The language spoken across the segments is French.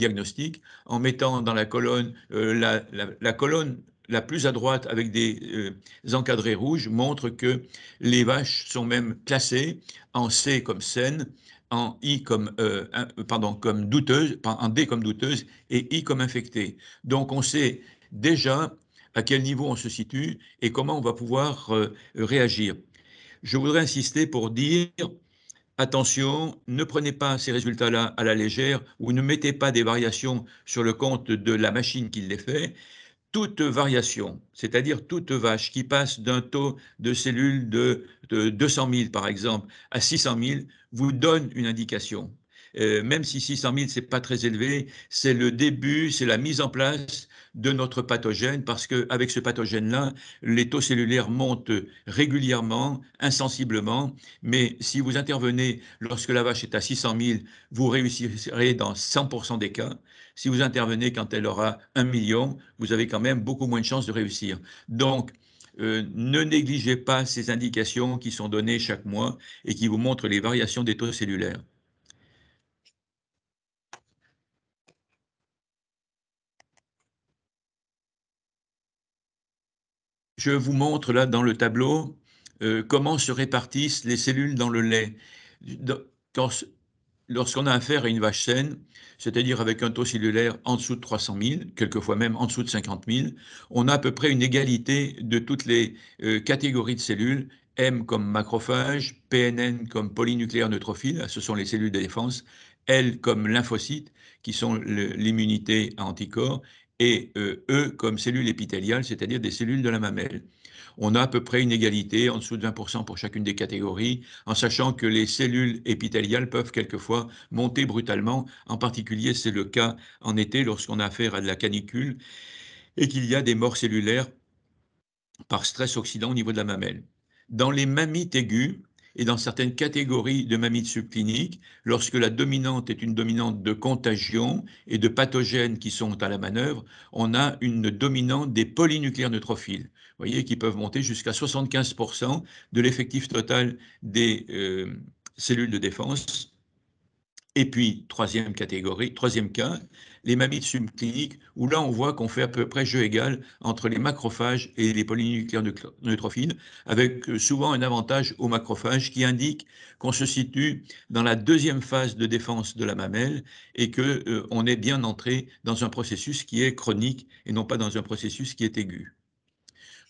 diagnostic en mettant dans la colonne euh, la, la, colonne la plus à droite avec des euh, encadrés rouges montre que les vaches sont même classées en C comme saines, en I comme euh, pardon comme douteuse, en D comme douteuse et I comme infectée. Donc on sait déjà à quel niveau on se situe et comment on va pouvoir réagir. Je voudrais insister pour dire attention, ne prenez pas ces résultats-là à la légère ou ne mettez pas des variations sur le compte de la machine qui les fait. Toute variation, c'est-à-dire toute vache qui passe d'un taux de cellules de, de 200 000 par exemple à 600 000, vous donne une indication. Euh, même si 600 000, ce n'est pas très élevé, c'est le début, c'est la mise en place de notre pathogène, parce qu'avec ce pathogène-là, les taux cellulaires montent régulièrement, insensiblement, mais si vous intervenez lorsque la vache est à 600 000, vous réussirez dans 100% des cas. Si vous intervenez quand elle aura 1 million, vous avez quand même beaucoup moins de chances de réussir. Donc, euh, ne négligez pas ces indications qui sont données chaque mois et qui vous montrent les variations des taux cellulaires. Je vous montre là dans le tableau euh, comment se répartissent les cellules dans le lait. Lorsqu'on a affaire à une vache saine, c'est-à-dire avec un taux cellulaire en dessous de 300 000, quelquefois même en dessous de 50 000, on a à peu près une égalité de toutes les euh, catégories de cellules M comme macrophage, PNN comme polynucléaire neutrophiles, ce sont les cellules de défense, L comme lymphocytes, qui sont l'immunité à anticorps, et eux e comme cellules épithéliales, c'est-à-dire des cellules de la mamelle. On a à peu près une égalité, en dessous de 20% pour chacune des catégories, en sachant que les cellules épithéliales peuvent quelquefois monter brutalement, en particulier c'est le cas en été lorsqu'on a affaire à de la canicule et qu'il y a des morts cellulaires par stress oxydant au niveau de la mamelle. Dans les mammites aiguës et dans certaines catégories de mammites subcliniques, lorsque la dominante est une dominante de contagion et de pathogènes qui sont à la manœuvre, on a une dominante des polynucléaires neutrophiles, voyez, qui peuvent monter jusqu'à 75% de l'effectif total des euh, cellules de défense. Et puis, troisième catégorie, troisième cas, les mammites subcliniques, où là on voit qu'on fait à peu près jeu égal entre les macrophages et les polynucléaires neutrophiles, avec euh, souvent un avantage aux macrophages qui indique qu'on se situe dans la deuxième phase de défense de la mamelle et qu'on euh, on est bien entré dans un processus qui est chronique et non pas dans un processus qui est aigu.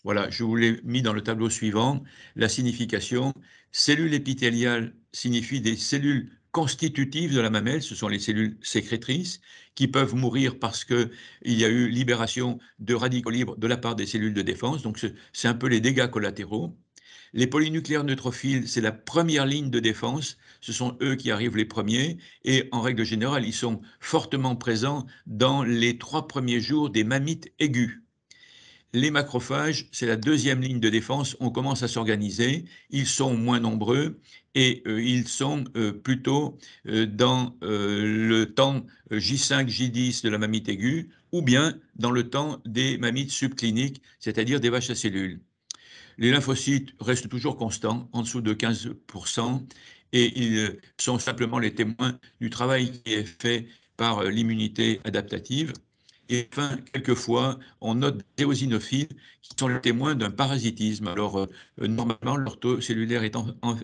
Voilà, je vous l'ai mis dans le tableau suivant. La signification, cellule épithéliale signifie des cellules constitutives de la mamelle, ce sont les cellules sécrétrices, qui peuvent mourir parce qu'il y a eu libération de radicaux libres de la part des cellules de défense. Donc, c'est un peu les dégâts collatéraux. Les polynucléaires neutrophiles, c'est la première ligne de défense. Ce sont eux qui arrivent les premiers et en règle générale, ils sont fortement présents dans les trois premiers jours des mammites aiguës. Les macrophages, c'est la deuxième ligne de défense. On commence à s'organiser. Ils sont moins nombreux et euh, ils sont euh, plutôt euh, dans le temps J5, J10 de la mammite aiguë ou bien dans le temps des mammites subcliniques, c'est-à-dire des vaches à cellules. Les lymphocytes restent toujours constants, en dessous de 15%, et ils sont simplement les témoins du travail qui est fait par l'immunité adaptative. Et enfin, quelquefois, on note des éosinophiles qui sont les témoins d'un parasitisme. Alors, euh, euh, normalement, leur taux cellulaire est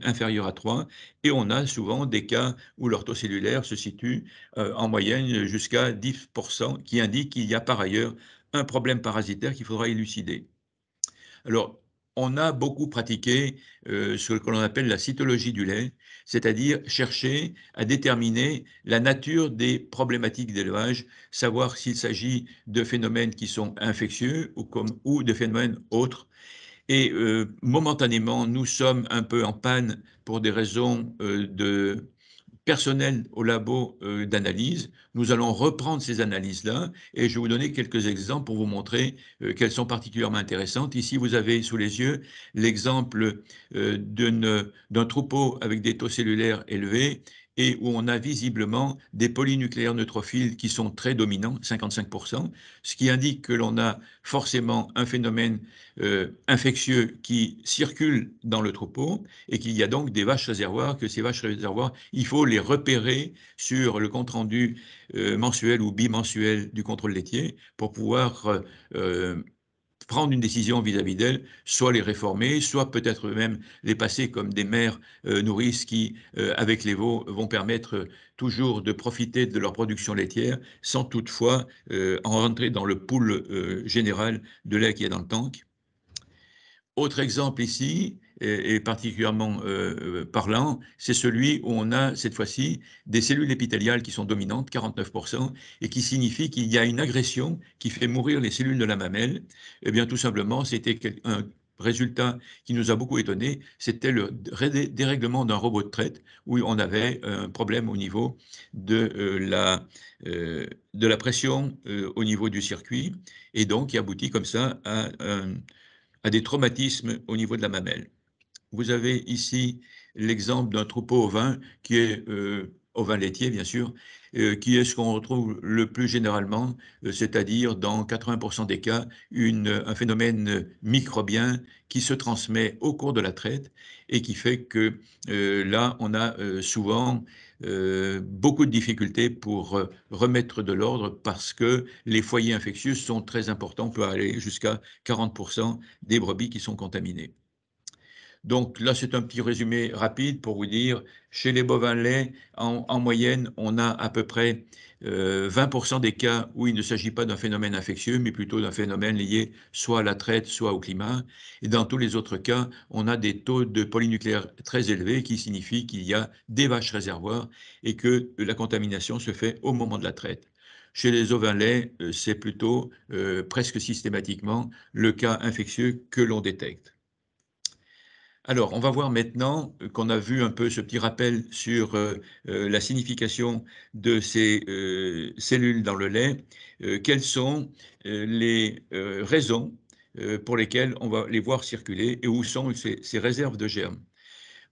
inférieur à 3 et on a souvent des cas où leur taux cellulaire se situe euh, en moyenne jusqu'à 10%, qui indique qu'il y a par ailleurs un problème parasitaire qu'il faudra élucider. Alors, on a beaucoup pratiqué ce que l'on appelle la cytologie du lait, c'est-à-dire chercher à déterminer la nature des problématiques d'élevage, savoir s'il s'agit de phénomènes qui sont infectieux ou, comme, ou de phénomènes autres. Et euh, momentanément, nous sommes un peu en panne pour des raisons euh, de personnel au labo euh, d'analyse. Nous allons reprendre ces analyses-là et je vais vous donner quelques exemples pour vous montrer euh, qu'elles sont particulièrement intéressantes. Ici, vous avez sous les yeux l'exemple euh, d'un troupeau avec des taux cellulaires élevés où on a visiblement des polynucléaires neutrophiles qui sont très dominants, 55%, ce qui indique que l'on a forcément un phénomène euh, infectieux qui circule dans le troupeau et qu'il y a donc des vaches réservoirs, que ces vaches réservoirs, il faut les repérer sur le compte-rendu euh, mensuel ou bimensuel du contrôle laitier pour pouvoir euh, prendre une décision vis-à-vis d'elles, soit les réformer, soit peut-être même les passer comme des mères euh, nourrices qui, euh, avec les veaux, vont permettre euh, toujours de profiter de leur production laitière sans toutefois en rentrer dans le pool général de lait qui est dans le tank. Autre exemple ici, et particulièrement euh, euh, parlant, c'est celui où on a cette fois-ci des cellules épithéliales qui sont dominantes, 49%, et qui signifie qu'il y a une agression qui fait mourir les cellules de la mamelle. Eh bien, tout simplement, c'était un résultat qui nous a beaucoup étonnés, c'était le dérèglement d'un robot de traite où on avait un problème au niveau de, euh, la, de la pression au niveau du circuit et donc qui aboutit comme ça à des traumatismes au niveau de la mamelle. Vous avez ici l'exemple d'un troupeau vin, qui est euh, vin laitier, bien sûr, euh, qui est ce qu'on retrouve le plus généralement, euh, c'est-à-dire dans 80% des cas, un phénomène microbien qui se transmet au cours de la traite et qui fait que euh, là, on a souvent beaucoup de difficultés pour remettre de l'ordre parce que les foyers infectieux sont très importants, on peut aller jusqu'à 40% des brebis qui sont contaminées. Donc là, c'est un petit résumé rapide pour vous dire, chez les bovins laits, en, moyenne, on a à peu près 20% euh, des cas où il ne s'agit pas d'un phénomène infectieux, mais plutôt d'un phénomène lié soit à la traite, soit au climat. Et dans tous les autres cas, on a des taux de polynucléaire très élevés, qui signifie qu'il y a des vaches réservoirs et que la contamination se fait au moment de la traite. Chez les ovins laits, euh, c'est plutôt euh, presque systématiquement le cas infectieux que l'on détecte. Alors, on va voir maintenant qu'on a vu un peu ce petit rappel sur euh, euh, la signification de ces euh, cellules dans le lait. quelles sont les raisons pour lesquelles on va les voir circuler et où sont ces réserves de germes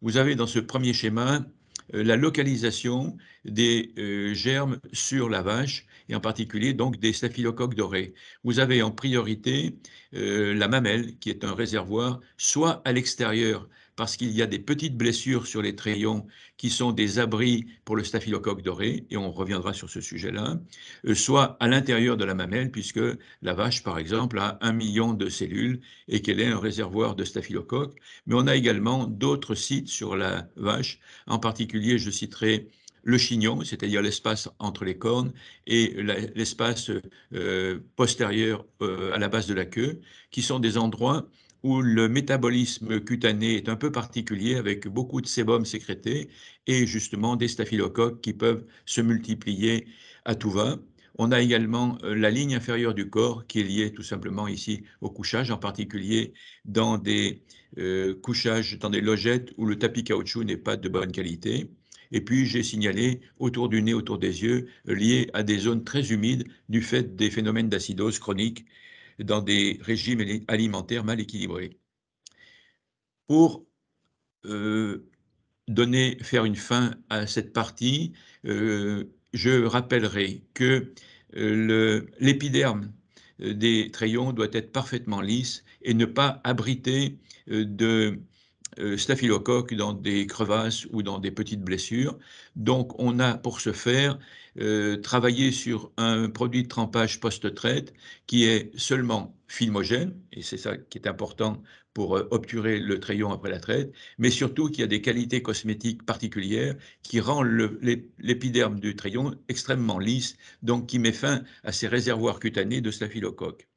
Vous avez dans ce premier schéma la localisation des germes sur la vache et en particulier donc des staphylocoques dorés. Vous avez en priorité euh, la mamelle, qui est un réservoir, soit à l'extérieur, parce qu'il y a des petites blessures sur les trayons qui sont des abris pour le staphylocoque doré, et on reviendra sur ce sujet-là, euh, soit à l'intérieur de la mamelle, puisque la vache, par exemple, a un million de cellules et qu'elle est un réservoir de staphylocoque. Mais on a également d'autres sites sur la vache, en particulier, je citerai le chignon, c'est-à-dire l'espace entre les cornes, et l'espace euh, postérieur euh, à la base de la queue, qui sont des endroits où le métabolisme cutané est un peu particulier avec beaucoup de sébum sécrété et justement des staphylocoques qui peuvent se multiplier à tout va. On a également euh, la ligne inférieure du corps qui est liée tout simplement ici au couchage, en particulier dans des couchages, dans des logettes où le tapis caoutchouc n'est pas de bonne qualité. Et puis, j'ai signalé autour du nez, autour des yeux, euh, liés à des zones très humides du fait des phénomènes d'acidose chronique dans des régimes alimentaires mal équilibrés. Pour euh, donner, faire une fin à cette partie, euh, je rappellerai que l'épiderme des trayons doit être parfaitement lisse et ne pas abriter de euh, staphylocoque dans des crevasses ou dans des petites blessures. Donc on a pour ce faire euh, travaillé sur un produit de trempage post-traite qui est seulement filmogène, et c'est ça qui est important pour euh, obturer le trayon après la traite, mais surtout qui a des qualités cosmétiques particulières qui rend l'épiderme du trayon extrêmement lisse, donc qui met fin à ces réservoirs cutanés de staphylocoque.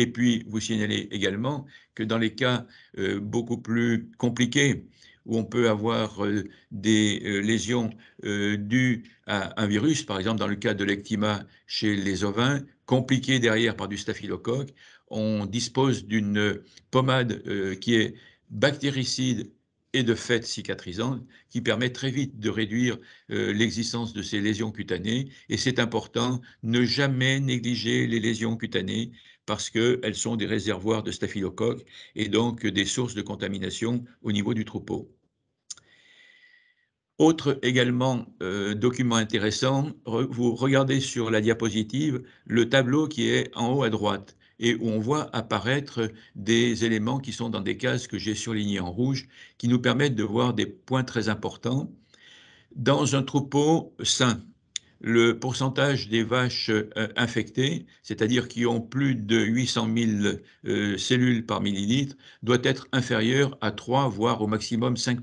Et puis, vous signalez également que dans les cas euh, beaucoup plus compliqués, où on peut avoir euh, des euh, lésions dues à un virus, par exemple dans le cas de l'ectima chez les ovins, compliqué derrière par du staphylocoque, on dispose d'une pommade qui est bactéricide et de fait cicatrisante, qui permet très vite de réduire l'existence de ces lésions cutanées. Et c'est important, ne jamais négliger les lésions cutanées parce qu'elles sont des réservoirs de staphylocoques et donc des sources de contamination au niveau du troupeau. Autre également euh, document intéressant, vous regardez sur la diapositive le tableau qui est en haut à droite et où on voit apparaître des éléments qui sont dans des cases que j'ai surlignées en rouge, qui nous permettent de voir des points très importants. Dans un troupeau sain, le pourcentage des vaches euh, infectées, c'est-à-dire qui ont plus de 800 000 euh, cellules par millilitre, doit être inférieur à 3, voire au maximum 5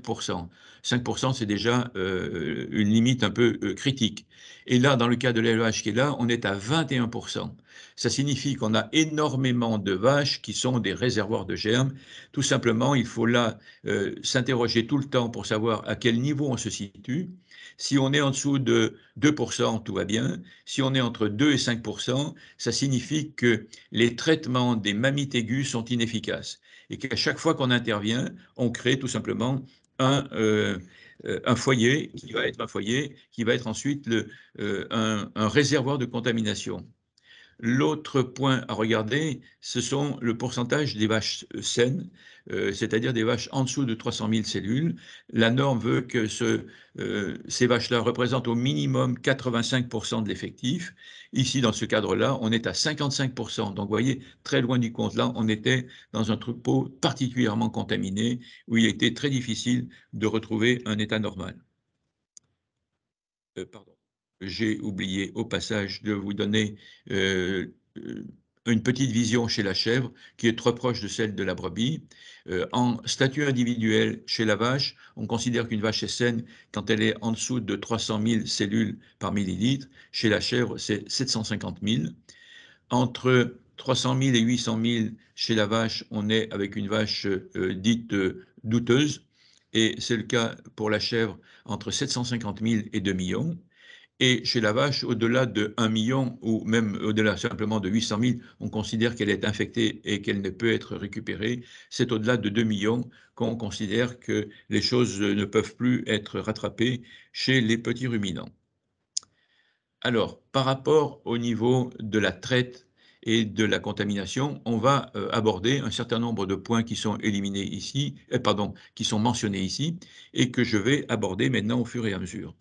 5%, c'est déjà euh, une limite un peu euh, critique. Et là, dans le cas de l'élevage qui est là, on est à 21%. Ça signifie qu'on a énormément de vaches qui sont des réservoirs de germes. Tout simplement, il faut là euh, s'interroger tout le temps pour savoir à quel niveau on se situe. Si on est en dessous de 2%, tout va bien. Si on est entre 2 et 5%, ça signifie que les traitements des mammites aiguës sont inefficaces et qu'à chaque fois qu'on intervient, on crée tout simplement euh, euh, un, foyer qui va être un foyer qui va être ensuite le, euh, un, réservoir de contamination. L'autre point à regarder, ce sont le pourcentage des vaches euh, saines, euh, c'est-à-dire des vaches en dessous de 300 000 cellules. La norme veut que euh, ces vaches-là représentent au minimum 85 de l'effectif. Ici, dans ce cadre-là, on est à 55 Donc, vous voyez, très loin du compte. Là, on était dans un troupeau particulièrement contaminé où il était très difficile de retrouver un état normal. pardon j'ai oublié au passage de vous donner euh, euh, une petite vision chez la chèvre qui est très proche de celle de la brebis. Euh, en statut individuel chez la vache, on considère qu'une vache est saine quand elle est en dessous de 300 000 cellules par millilitre. Chez la chèvre, c'est 750 000. Entre 300 000 et 800 000 chez la vache, on est avec une vache dite douteuse. Et c'est le cas pour la chèvre entre 750 000 et 2 millions. Et chez la vache, au-delà de 1 million ou même au-delà simplement de 800 000, on considère qu'elle est infectée et qu'elle ne peut être récupérée. C'est au-delà de 2 millions qu'on considère que les choses ne peuvent plus être rattrapées chez les petits ruminants. Alors, par rapport au niveau de la traite et de la contamination, on va euh, aborder un certain nombre de points qui sont éliminés ici, euh, pardon, qui sont mentionnés ici et que je vais aborder maintenant au fur et à mesure.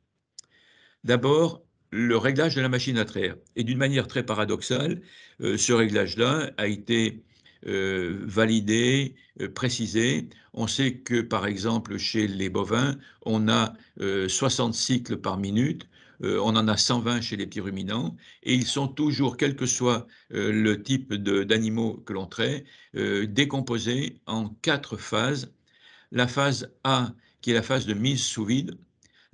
D'abord, le réglage de la machine à traire. Et d'une manière très paradoxale, euh, ce réglage-là a été euh, validé, euh, précisé. On sait que, par exemple, chez les bovins, on a 60 cycles par minute. on en a 120 chez les petits ruminants et ils sont toujours, quel que soit le type d'animaux que l'on traite, décomposés en quatre phases. La phase A, qui est la phase de mise sous vide,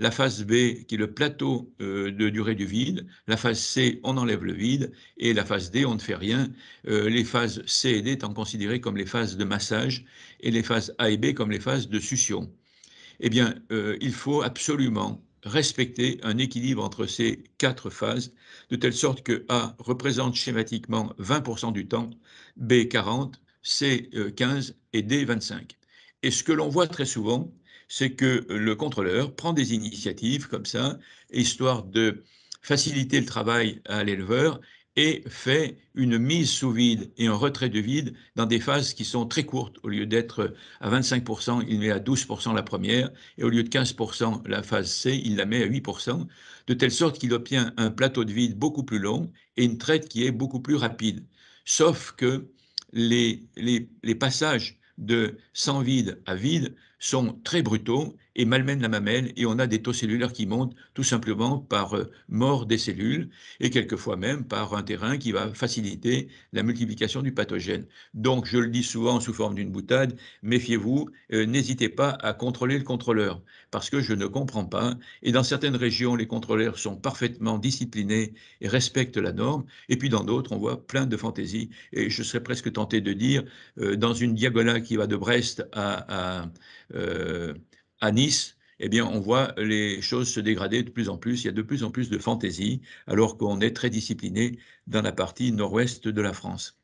la phase B qui est le plateau euh, de durée du vide, la phase C on enlève le vide et la phase D on ne fait rien. Euh, les phases C et D étant considérées comme les phases de massage et les phases A et B comme les phases de succion. Eh bien, euh, il faut absolument respecter un équilibre entre ces quatre phases, de telle sorte que A représente schématiquement 20% du temps, B 40, C 15 et D 25. Et ce que l'on voit très souvent, c'est que le contrôleur prend des initiatives comme ça, histoire de faciliter le travail à l'éleveur et fait une mise sous vide et un retrait de vide dans des phases qui sont très courtes. Au lieu d'être à 25%, il met à 12% la première, et au lieu de 15% la phase C, il la met à 8%, de telle sorte qu'il obtient un plateau de vide beaucoup plus long et une traite qui est beaucoup plus rapide. Sauf que les, passages de sans vide à vide sont très brutaux et malmène la mamelle et on a des taux cellulaires qui montent tout simplement par euh, mort des cellules et quelquefois même par un terrain qui va faciliter la multiplication du pathogène. Donc je le dis souvent sous forme d'une boutade, méfiez-vous, euh, n'hésitez pas à contrôler le contrôleur parce que je ne comprends pas et dans certaines régions les contrôleurs sont parfaitement disciplinés et respectent la norme et puis dans d'autres on voit plein de fantaisies et je serais presque tenté de dire euh, dans une diagonale qui va de Brest à, à Nice, eh bien, on voit les choses se dégrader de plus en plus. Il y a de plus en plus de fantaisie, alors qu'on est très discipliné dans la partie nord-ouest de la France.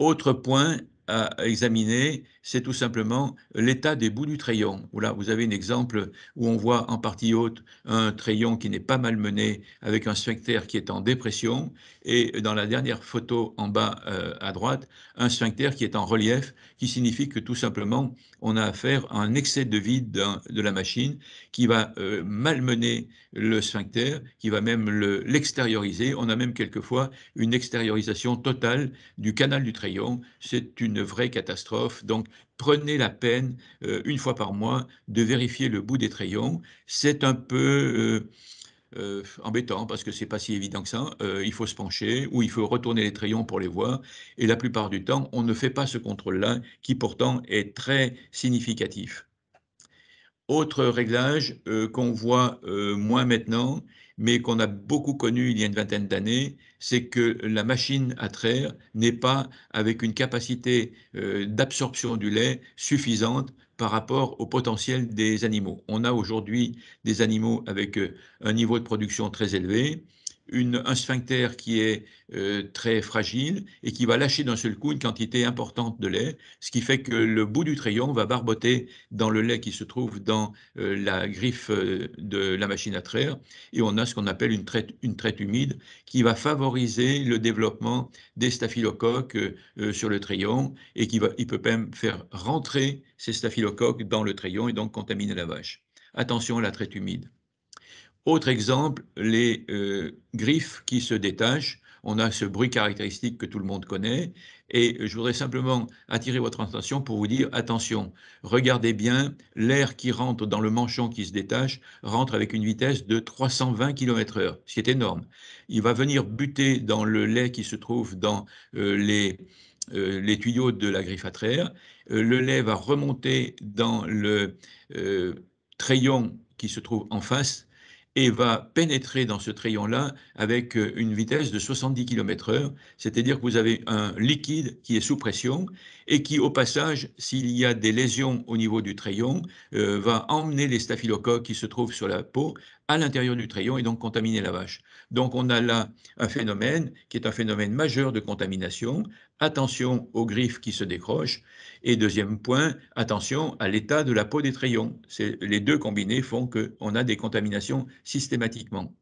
Autre point à examiner, c'est tout simplement l'état des bouts du trayon. Là, vous avez un exemple où on voit en partie haute un trayon qui n'est pas mal mené avec un sphincter qui est en dépression et dans la dernière photo en bas euh, à droite, un sphincter qui est en relief qui signifie que tout simplement on a affaire à un excès de vide de la machine qui va euh, malmener le sphincter, qui va même l'extérioriser. on a même quelquefois une extériorisation totale du canal du trayon. C'est une vraie catastrophe. Donc, prenez la peine, euh, une fois par mois, de vérifier le bout des trayons. C'est un peu... Euh, euh, embêtant parce que c'est pas si évident que ça. Euh, il faut se pencher ou il faut retourner les crayons pour les voir. Et la plupart du temps, on ne fait pas ce contrôle-là qui pourtant est très significatif. Autre réglage euh, qu'on voit moins maintenant, mais qu'on a beaucoup connu il y a une vingtaine d'années, c'est que la machine à traire n'est pas avec une capacité d'absorption du lait suffisante par rapport au potentiel des animaux. On a aujourd'hui des animaux avec euh, un niveau de production très élevé, un sphincter qui est euh, très fragile et qui va lâcher d'un seul coup une quantité importante de lait, ce qui fait que le bout du trayon va barboter dans le lait qui se trouve dans euh, la griffe euh, de la machine à traire et on a ce qu'on appelle une traite, une traite humide qui va favoriser le développement des staphylocoques sur le trayon et qui va, il peut même faire rentrer ces staphylocoques dans le trayon et donc contaminer la vache. Attention à la traite humide. Autre exemple, les euh, griffes qui se détachent. On a ce bruit caractéristique que tout le monde connaît. Et je voudrais simplement attirer votre attention pour vous dire, attention, regardez bien, l'air qui rentre dans le manchon qui se détache rentre avec une vitesse de 320 km h ce qui est énorme. Il va venir buter dans le lait qui se trouve dans euh, les, euh, les, tuyaux de la griffe à traire. le lait va remonter dans le trayon qui se trouve en face et va pénétrer dans ce trayon là avec euh, une vitesse de 70 km/h, c'est-à-dire que vous avez un liquide qui est sous pression et qui, au passage, s'il y a des lésions au niveau du trayon, euh, va emmener les staphylocoques qui se trouvent sur la peau à l'intérieur du trayon et donc contaminer la vache. Donc on a là un phénomène qui est un phénomène majeur de contamination. Attention aux griffes qui se décrochent. Et deuxième point, attention à l'état de la peau des trayons. Les deux combinés font qu'on a des contaminations systématiquement.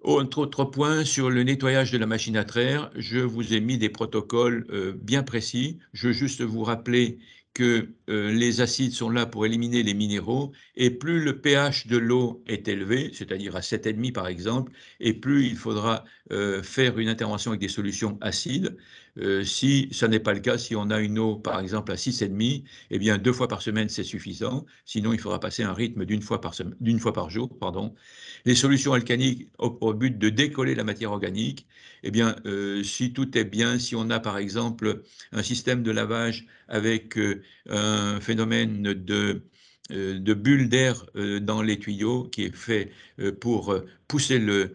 Autre, autres point sur le nettoyage de la machine à traire, je vous ai mis des protocoles euh, bien précis. Je veux juste vous rappeler que euh, les acides sont là pour éliminer les minéraux, et plus le pH de l'eau est élevé, c'est-à-dire à, 7,5 par exemple, et plus il faudra euh, faire une intervention avec des solutions acides, euh, si ça n'est pas le cas, si on a une eau, par exemple, à 6,5, eh bien, deux fois par semaine, c'est suffisant. Sinon, il faudra passer un rythme d'une fois, fois par, jour. Pardon. Les solutions alcaniques au, but de décoller la matière organique, eh bien, euh, si tout est bien, si on a, par exemple, un système de lavage avec euh, un phénomène de euh, de bulles d'air euh, dans les tuyaux qui est fait euh, pour pousser le,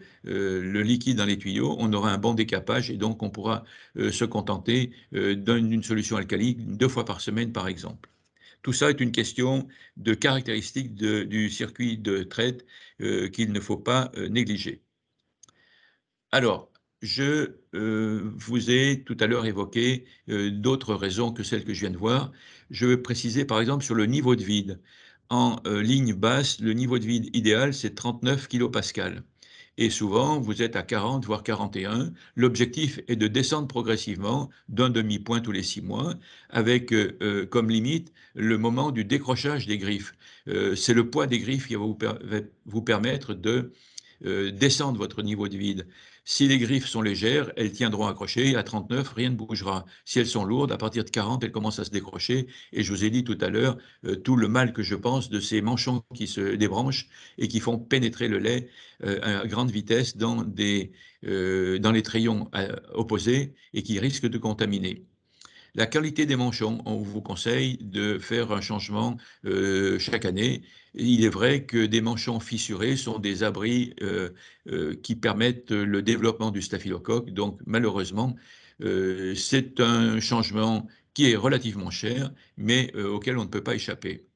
liquide dans les tuyaux, on aura un bon décapage et donc on pourra se contenter d'une solution alcalique deux fois par semaine par exemple. Tout ça est une question de caractéristiques du circuit de traite qu'il ne faut pas négliger. Alors, je vous ai tout à l'heure évoqué d'autres raisons que celles que je viens de voir. Je veux préciser par exemple sur le niveau de vide en euh, ligne basse, le niveau de vide idéal, c'est 39 kPa. Et souvent, vous êtes à 40, voire 41. L'objectif est de descendre progressivement d'un demi-point tous les six mois, avec euh, euh, comme limite le moment du décrochage des griffes. c'est le poids des griffes qui va vous permettre de descendre votre niveau de vide. Si les griffes sont légères, elles tiendront accrochées. À 39, rien ne bougera. Si elles sont lourdes, à partir de 40, elles commencent à se décrocher. Et je vous ai dit tout à l'heure euh, tout le mal que je pense de ces manchons qui se débranchent et qui font pénétrer le lait euh, à grande vitesse dans, des, euh, dans les trayons opposés et qui risquent de contaminer. La qualité des manchons, on vous conseille de faire un changement euh, chaque année. Il est vrai que des manchons fissurés sont des abris euh, euh, qui permettent le développement du staphylocoque. Donc, malheureusement, c'est un changement qui est relativement cher, mais auquel on ne peut pas échapper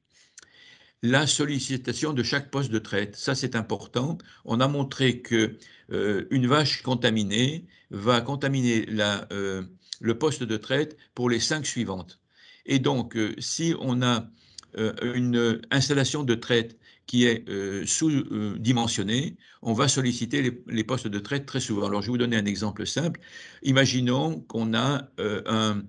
la sollicitation de chaque poste de traite. Ça, c'est important. On a montré que une vache contaminée va contaminer la, le poste de traite pour les cinq suivantes. Et donc, euh, si on a euh, une installation de traite qui est euh, sous-dimensionnée, on va solliciter les, les, postes de traite très souvent. Alors, je vais vous donner un exemple simple. Imaginons qu'on a un,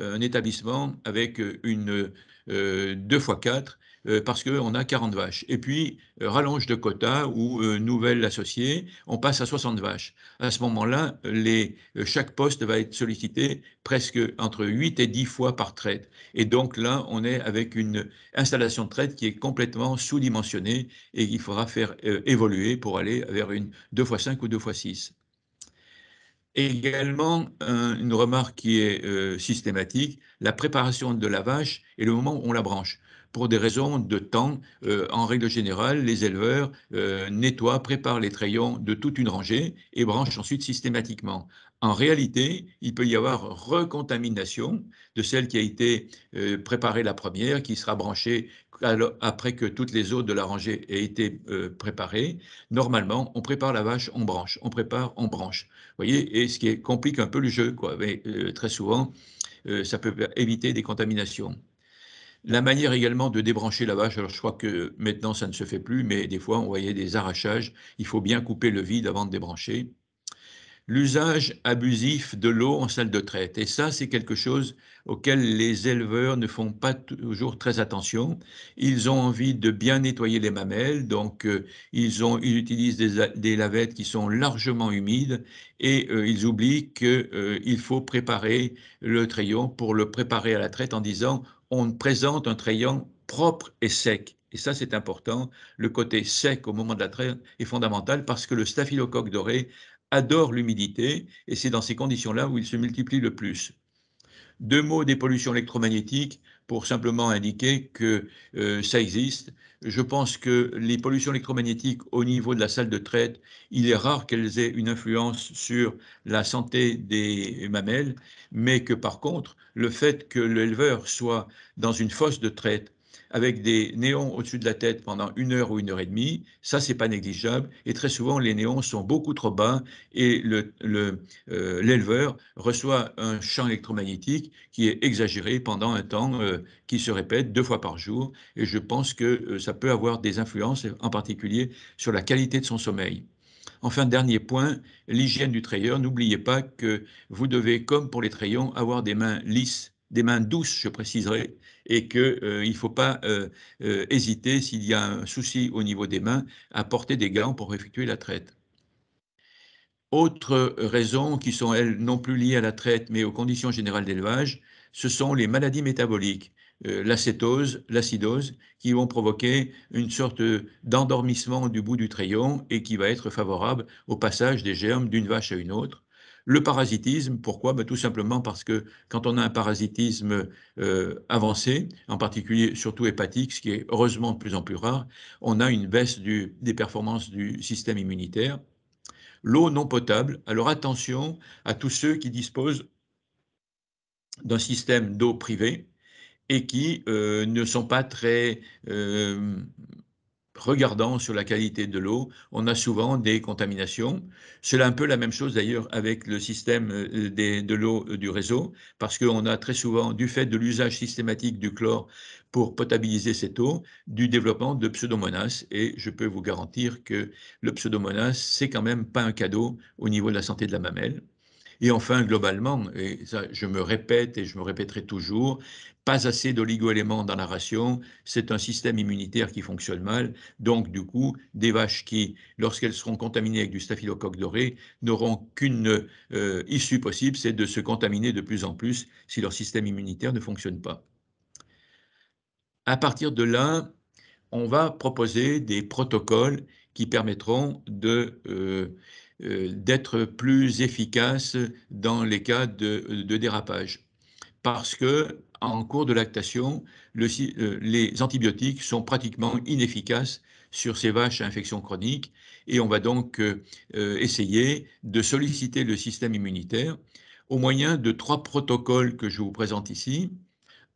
euh, un établissement avec euh, une 2 x 4 parce qu'on a 40 vaches. Et puis, euh, rallonge de quotas ou euh, nouvelle associée, on passe à 60 vaches. À ce moment-là, chaque poste va être sollicité presque entre 8 et 10 fois par traite. Et donc là, on est avec une installation de traite qui est complètement sous-dimensionnée et qu'il faudra faire évoluer pour aller vers une 2 x 5 ou 2 x 6 également, une remarque qui est euh, systématique, la préparation de la vache et le moment où on la branche. Pour des raisons de temps, euh, en règle générale, les éleveurs euh, nettoient, préparent les trayons de toute une rangée et branchent ensuite systématiquement. En réalité, il peut y avoir recontamination de celle qui a été préparée la première, qui sera branchée après que toutes les eaux de la rangée aient été euh, préparées, normalement, on prépare la vache on branche, on prépare on branche. Vous voyez, et ce qui complique un peu le jeu, Mais euh, très souvent, euh, ça peut éviter des contaminations. La manière également de débrancher la vache, alors je crois que maintenant ça ne se fait plus, mais des fois on voyait des arrachages, il faut bien couper le vide avant de débrancher l'usage abusif de l'eau en salle de traite. Et ça, c'est quelque chose auquel les éleveurs ne font pas toujours très attention. Ils ont envie de bien nettoyer les mamelles, donc euh, ils, ont, ils utilisent des, lavettes qui sont largement humides et euh, ils oublient qu'il euh, faut préparer le trayon pour le préparer à la traite en disant on présente un trayon propre et sec. Et ça, c'est important. Le côté sec au moment de la traite est fondamental parce que le staphylocoque doré adore l'humidité et c'est dans ces conditions-là où il se multiplie le plus. Deux mots des pollutions électromagnétiques pour simplement indiquer que euh, ça existe. Je pense que les pollutions électromagnétiques au niveau de la salle de traite, il est rare qu'elles aient une influence sur la santé des mamelles, mais que par contre, le fait que l'éleveur soit dans une fosse de traite avec des néons au-dessus de la tête pendant une heure ou une heure et demie. Ça, n'est pas négligeable. Et très souvent, les néons sont beaucoup trop bas et euh, l'éleveur reçoit un champ électromagnétique qui est exagéré pendant un temps euh, qui se répète deux fois par jour. Et je pense que euh, ça peut avoir des influences, en particulier sur la qualité de son sommeil. Enfin, dernier point, l'hygiène du trayeur. N'oubliez pas que vous devez, comme pour les trayons, avoir des mains lisses, des mains douces, je préciserai, et qu'il euh, ne faut pas euh, euh, hésiter, s'il y a un souci au niveau des mains, à porter des gants pour effectuer la traite. Autres raisons qui sont, elles, non plus liées à la traite, mais aux conditions générales d'élevage, ce sont les maladies métaboliques, l'acétose, l'acidose, qui vont provoquer une sorte d'endormissement du bout du trayon et qui va être favorable au passage des germes d'une vache à une autre. Le parasitisme, pourquoi ben, Tout simplement parce que quand on a un parasitisme euh, avancé, en particulier surtout hépatique, ce qui est heureusement de plus en plus rare, on a une baisse des performances du système immunitaire. L'eau non potable, alors attention à tous ceux qui disposent d'un système d'eau privée et qui euh, ne sont pas très euh, regardant sur la qualité de l'eau, on a souvent des contaminations. C'est un peu la même chose d'ailleurs avec le système euh, de l'eau euh, du réseau, parce qu'on a très souvent, du fait de l'usage systématique du chlore pour potabiliser cette eau, du développement de pseudomonas. Et je peux vous garantir que le pseudomonas, c'est quand même pas un cadeau au niveau de la santé de la mamelle. Et enfin, globalement, et ça, je me répète et je me répéterai toujours, pas assez d'oligo-éléments dans la ration, c'est un système immunitaire qui fonctionne mal. Donc, du coup, des vaches qui, lorsqu'elles seront contaminées avec du staphylocoque doré, n'auront qu'une euh, issue possible, c'est de se contaminer de plus en plus si leur système immunitaire ne fonctionne pas. À partir de là, on va proposer des protocoles qui permettront de... Euh, euh, d'être plus efficace dans les cas de, dérapage. Parce que en cours de lactation, euh, les antibiotiques sont pratiquement inefficaces sur ces vaches à infection chronique et on va donc euh, essayer de solliciter le système immunitaire au moyen de trois protocoles que je vous présente ici.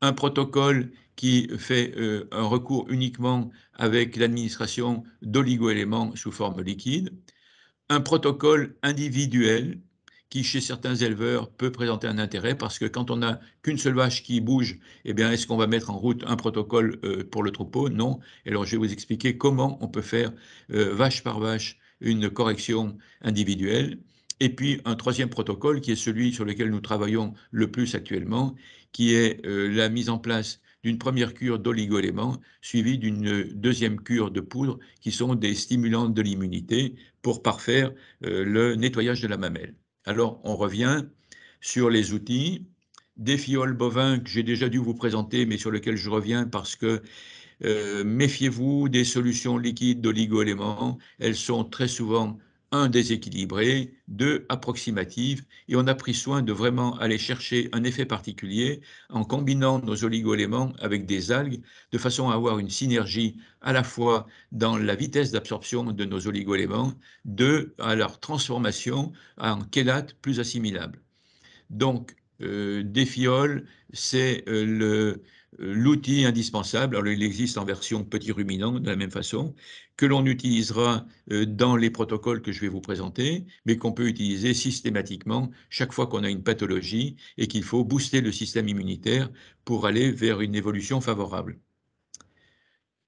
Un protocole qui fait un recours uniquement avec l'administration d'oligoéléments sous forme liquide, un protocole individuel qui, chez certains éleveurs, peut présenter un intérêt parce que quand on n'a qu'une seule vache qui bouge, eh bien, est-ce qu'on va mettre en route un protocole euh, pour le troupeau Non. Alors, je vais vous expliquer comment on peut faire euh, vache par vache une correction individuelle. Et puis un troisième protocole qui est celui sur lequel nous travaillons le plus actuellement, qui est euh, la mise en place d'une première cure d'oligoéléments suivie d'une deuxième cure de poudre qui sont des stimulants de l'immunité pour parfaire euh, le nettoyage de la mamelle. Alors, on revient sur les outils des fioles bovins que j'ai déjà dû vous présenter, mais sur lesquels je reviens parce que euh, méfiez-vous des solutions liquides d'oligoéléments. Elles sont très souvent un déséquilibré, deux approximative, et on a pris soin de vraiment aller chercher un effet particulier en combinant nos oligoéléments avec des algues, de façon à avoir une synergie à la fois dans la vitesse d'absorption de nos oligoéléments, deux, à leur transformation en chélate plus assimilable. Donc, euh, des fioles, c'est euh, le l'outil indispensable. Alors, il existe en version petit ruminant de la même façon, que l'on utilisera euh, dans les protocoles que je vais vous présenter, mais qu'on peut utiliser systématiquement chaque fois qu'on a une pathologie et qu'il faut booster le système immunitaire pour aller vers une évolution favorable.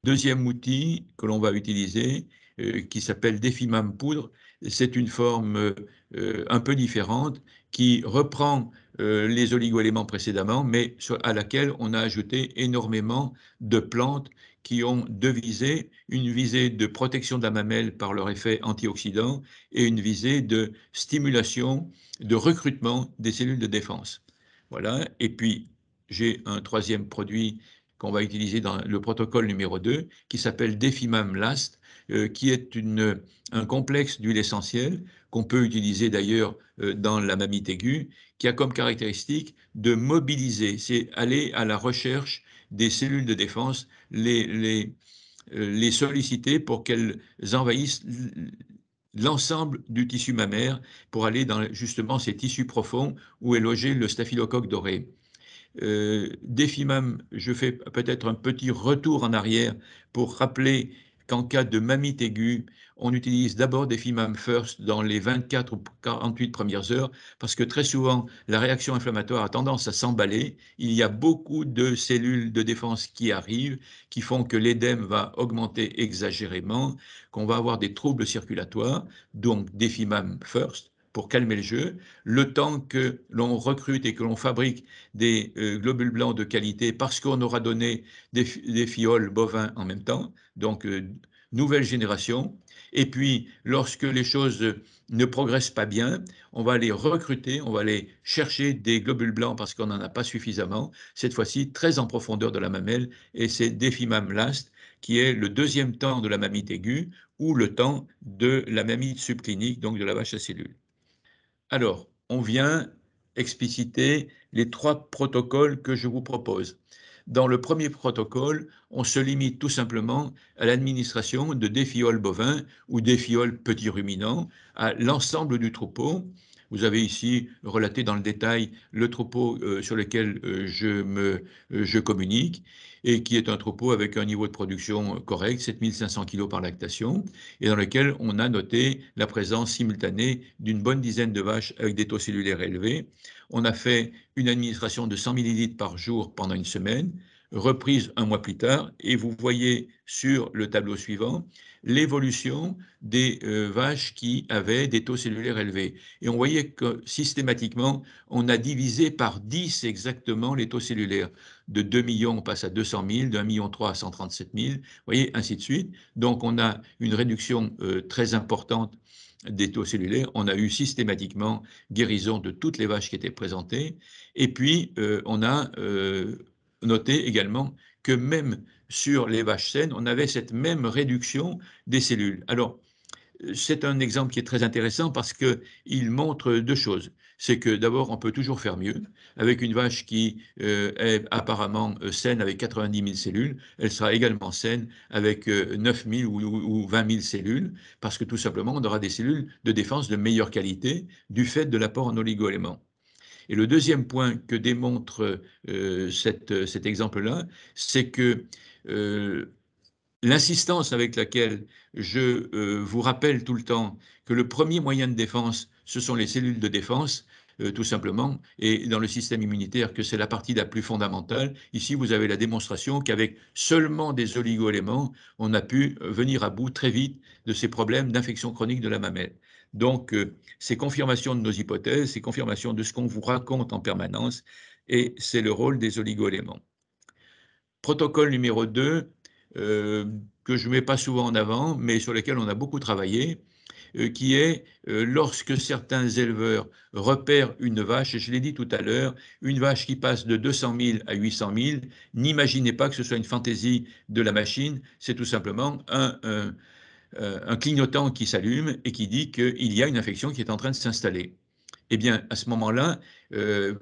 Deuxième outil que l'on va utiliser, euh, qui s'appelle Défimam poudre, c'est une forme euh, un peu différente qui reprend euh, les oligoéléments précédemment, mais à laquelle on a ajouté énormément de plantes qui ont deux visées, une visée de protection de la mamelle par leur effet antioxydant et une visée de stimulation, de recrutement des cellules de défense. Voilà, et puis j'ai un troisième produit qu'on va utiliser dans le protocole numéro 2 qui s'appelle Defimam Last, euh, qui est un complexe d'huile essentielle qu'on peut utiliser d'ailleurs euh, dans la mamite aiguë, qui a comme caractéristique de mobiliser, c'est aller à la recherche des cellules de défense, les, les, euh, les solliciter pour qu'elles envahissent l'ensemble du tissu mammaire pour aller dans justement ces tissus profonds où est logé le staphylocoque doré. Défi Défimam, je fais peut-être un petit retour en arrière pour rappeler en cas de mamite aiguë, on utilise d'abord des FIMAM first dans les 24 ou 48 premières heures, parce que très souvent, la réaction inflammatoire a tendance à s'emballer. Il y a beaucoup de cellules de défense qui arrivent, qui font que l'édème va augmenter exagérément, qu'on va avoir des troubles circulatoires, donc des FIMAM first pour calmer le jeu, le temps que l'on recrute et que l'on fabrique des euh, globules blancs de qualité parce qu'on aura donné des, fioles bovins en même temps, donc euh, nouvelle génération. Et puis, lorsque les choses ne progressent pas bien, on va aller recruter, on va aller chercher des globules blancs parce qu'on n'en a pas suffisamment, cette fois-ci très en profondeur de la mamelle, et c'est défimam-last qui est le deuxième temps de la mamite aiguë ou le temps de la mamite subclinique, donc de la vache à cellules. Alors, on vient expliciter les trois protocoles que je vous propose. Dans le premier protocole, on se limite tout simplement à l'administration de défioles bovins ou défioles petits ruminants à l'ensemble du troupeau. Vous avez ici relaté dans le détail le troupeau euh, sur lequel euh, je, me, euh, je communique et qui est un troupeau avec un niveau de production euh, correct, 7500 kg par lactation, et dans lequel on a noté la présence simultanée d'une bonne dizaine de vaches avec des taux cellulaires élevés. On a fait une administration de 100 ml par jour pendant une semaine, reprise un mois plus tard, et vous voyez sur le tableau suivant l'évolution des euh, vaches qui avaient des taux cellulaires élevés. Et on voyait que systématiquement, on a divisé par 10 exactement les taux cellulaires de 2 millions, on passe à 200 000, de 1 million 3 à 137 000, voyez, ainsi de suite. Donc, on a une réduction euh, très importante des taux cellulaires. On a eu systématiquement guérison de toutes les vaches qui étaient présentées. Et puis, euh, on a euh, noté également que même sur les vaches saines, on avait cette même réduction des cellules. Alors, c'est un exemple qui est très intéressant parce qu'il montre deux choses c'est que d'abord, on peut toujours faire mieux. Avec une vache qui euh, est apparemment euh, saine avec 90 000 cellules, elle sera également saine avec 9 euh, 000 ou, 20 000 cellules, parce que tout simplement, on aura des cellules de défense de meilleure qualité du fait de l'apport en oligoéléments. Et le deuxième point que démontre cet exemple-là, c'est que l'insistance avec laquelle je vous rappelle tout le temps que le premier moyen de défense, ce sont les cellules de défense, euh, tout simplement, et dans le système immunitaire, que c'est la partie la plus fondamentale. Ici, vous avez la démonstration qu'avec seulement des oligoéléments, on a pu euh, venir à bout très vite de ces problèmes d'infection chronique de la mamelle. Donc, euh, c'est confirmation de nos hypothèses, c'est confirmation de ce qu'on vous raconte en permanence, et c'est le rôle des oligoéléments. Protocole numéro 2, que je ne mets pas souvent en avant, mais sur lequel on a beaucoup travaillé, euh, qui est euh, lorsque certains éleveurs repèrent une vache, et je l'ai dit tout à l'heure, une vache qui passe de 200 000 à 800 000, n'imaginez pas que ce soit une fantaisie de la machine, c'est tout simplement un, euh, un, clignotant qui s'allume et qui dit qu'il y a une infection qui est en train de s'installer eh bien, à ce moment-là,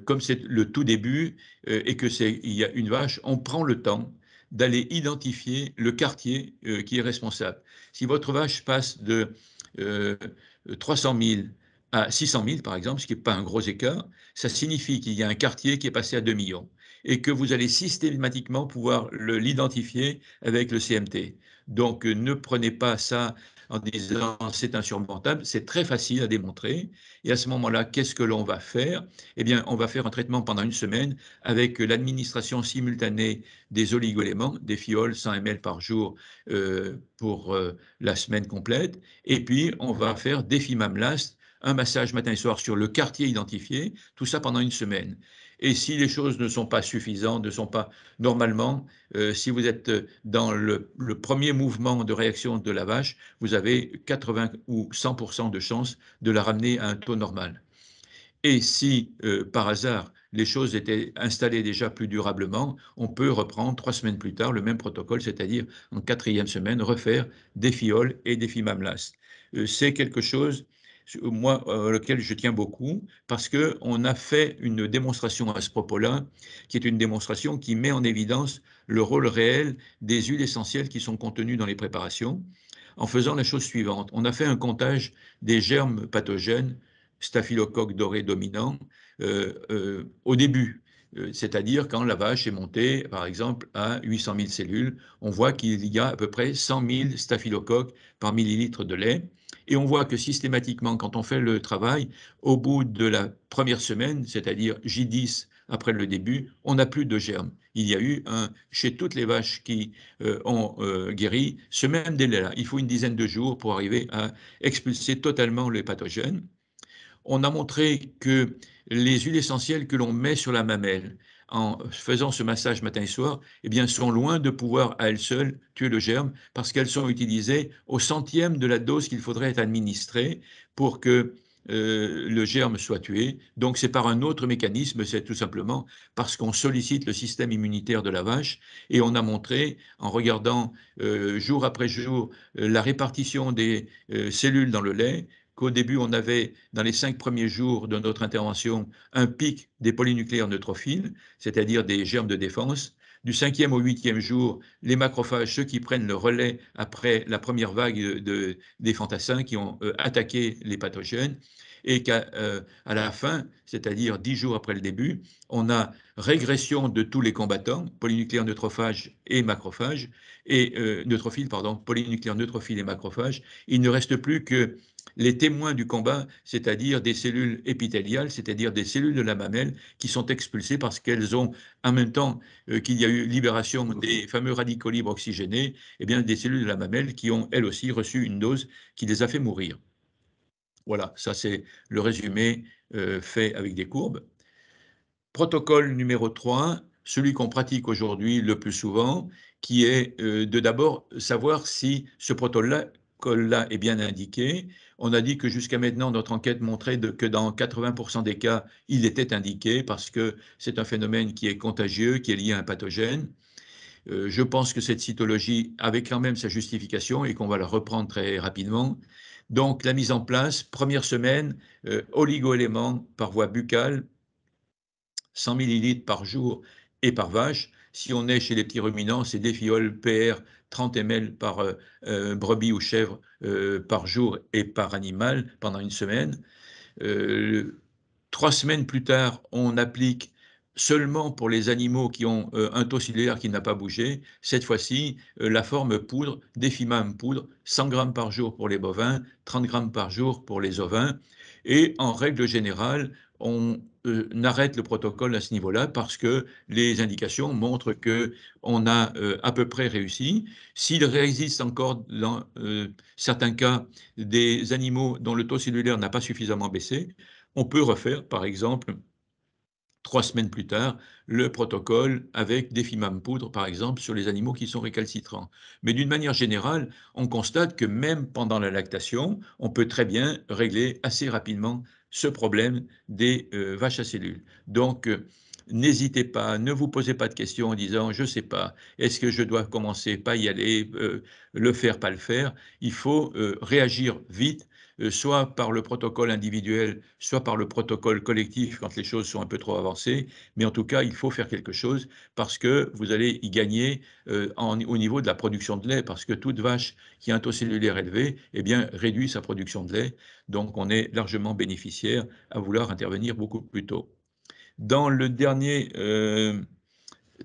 comme c'est le tout début et que c'est il y a une vache, on prend le temps d'aller identifier le quartier qui est responsable. Si votre vache passe de 300 euh, 000 à 600 000, par exemple, ce qui n'est pas un gros écart, ça signifie qu'il y a un quartier qui est passé à 2 millions et que vous allez systématiquement pouvoir l'identifier avec le CMT. Donc euh, ne prenez pas ça en disant c'est insurmontable, c'est très facile à démontrer. Et à ce moment-là, qu'est-ce que l'on va faire Eh bien, on va faire un traitement pendant une semaine avec l'administration simultanée des oligoéléments, des fioles 100 ml par jour euh, pour euh, la semaine complète. Et puis, on va faire des fimamlast, un massage matin et soir sur le quartier identifié, tout ça pendant une semaine. Et si les choses ne sont pas suffisantes, ne sont pas normalement, euh, si vous êtes euh, dans le, premier mouvement de réaction de la vache, vous avez 80 ou 100% de chance de la ramener à un taux normal. Et si, euh, par hasard, les choses étaient installées déjà plus durablement, on peut reprendre trois semaines plus tard le même protocole, c'est-à-dire en quatrième semaine, refaire des fioles et des fimamlas. C'est quelque chose euh, moi, euh, lequel je tiens beaucoup, parce qu'on a fait une démonstration à ce propos-là, qui est une démonstration qui met en évidence le rôle réel des huiles essentielles qui sont contenues dans les préparations, en faisant la chose suivante. On a fait un comptage des germes pathogènes, staphylocoque doré dominant, euh, au début, c'est-à-dire quand la vache est montée, par exemple, à 800 000 cellules, on voit qu'il y a à peu près 100 000 staphylocoques par millilitre de lait. Et on voit que systématiquement, quand on fait le travail, au bout de la première semaine, c'est-à-dire J10 après le début, on n'a plus de germes. Il y a eu chez toutes les vaches qui euh, ont euh, guéri, ce même délai-là. Il faut une dizaine de jours pour arriver à expulser totalement le pathogène. On a montré que les huiles essentielles que l'on met sur la mamelle, en faisant ce massage matin et soir, eh bien, sont loin de pouvoir à elles seules tuer le germe parce qu'elles sont utilisées au centième de la dose qu'il faudrait administrer pour que euh, le germe soit tué. Donc c'est par un autre mécanisme, c'est tout simplement parce qu'on sollicite le système immunitaire de la vache et on a montré en regardant euh, jour après jour euh, la répartition des cellules dans le lait qu'au début, on avait, dans les cinq premiers jours de notre intervention, un pic des polynucléaires neutrophiles, c'est-à-dire des germes de défense. Du cinquième au huitième jour, les macrophages, ceux qui prennent le relais après la première vague des fantassins qui ont euh, attaqué les pathogènes, et qu'à euh, la fin, c'est-à-dire dix jours après le début, on a régression de tous les combattants, polynucléaires neutrophages et macrophages, et euh, neutrophiles, pardon, polynucléaires neutrophiles et macrophages. Il ne reste plus que les témoins du combat, c'est-à-dire des cellules épithéliales, c'est-à-dire des cellules de la mamelle, qui sont expulsées parce qu'elles ont, en même temps euh, qu'il y a eu libération des fameux radicaux libres oxygénés, eh bien, des cellules de la mamelle qui ont, elles aussi, reçu une dose qui les a fait mourir. Voilà, ça c'est le résumé euh, fait avec des courbes. Protocole numéro 3, celui qu'on pratique aujourd'hui le plus souvent, qui est euh, de d'abord savoir si ce protocole-là que là est bien indiqué. On a dit que jusqu'à maintenant, notre enquête montrait de, que dans 80% des cas, il était indiqué parce que c'est un phénomène qui est contagieux, qui est lié à un pathogène. Euh, je pense que cette cytologie avait quand même sa justification et qu'on va la reprendre très rapidement. Donc, la mise en place, première semaine, euh, oligoélément par voie buccale, 100 ml par jour et par vache. Si on est chez les petits ruminants, c'est des fioles PR 30 ml par euh, euh, brebis ou chèvre euh, par jour et par animal pendant une semaine. trois semaines plus tard, on applique seulement pour les animaux qui ont un taux cellulaire qui n'a pas bougé, cette fois-ci, la forme poudre, des fimam poudre, 100 g par jour pour les bovins, 30 g par jour pour les ovins. Et en règle générale, on euh, n'arrête le protocole à ce niveau-là parce que les indications montrent qu'on a euh, à peu près réussi. S'il résiste encore dans euh, certains cas des animaux dont le taux cellulaire n'a pas suffisamment baissé, on peut refaire, par exemple, trois semaines plus tard, le protocole avec des fimames poudre, par exemple, sur les animaux qui sont récalcitrants. Mais d'une manière générale, on constate que même pendant la lactation, on peut très bien régler assez rapidement ce problème des euh, vaches à cellules. Donc, euh, n'hésitez pas, ne vous posez pas de questions en disant, je ne sais pas, est-ce que je dois commencer, pas y aller, euh, le faire, pas le faire. Il faut réagir vite euh, soit par le protocole individuel, soit par le protocole collectif quand les choses sont un peu trop avancées. Mais en tout cas, il faut faire quelque chose parce que vous allez y gagner euh, au niveau de la production de lait, parce que toute vache qui a un taux cellulaire élevé, eh bien, réduit sa production de lait. Donc, on est largement bénéficiaire à vouloir intervenir beaucoup plus tôt. Dans le dernier euh,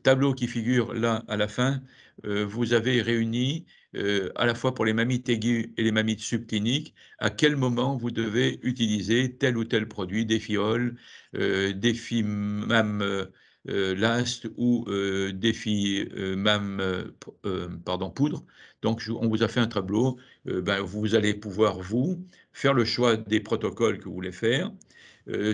tableau qui figure là à la fin, vous avez réuni euh, à la fois pour les mammites aiguës et les mammites subcliniques, à quel moment vous devez utiliser tel ou tel produit, des fioles, euh, des euh, euh, last ou des fimam pardon, poudre. Donc, on vous a fait un tableau. Ben, vous allez pouvoir, vous, faire le choix des protocoles que vous voulez faire.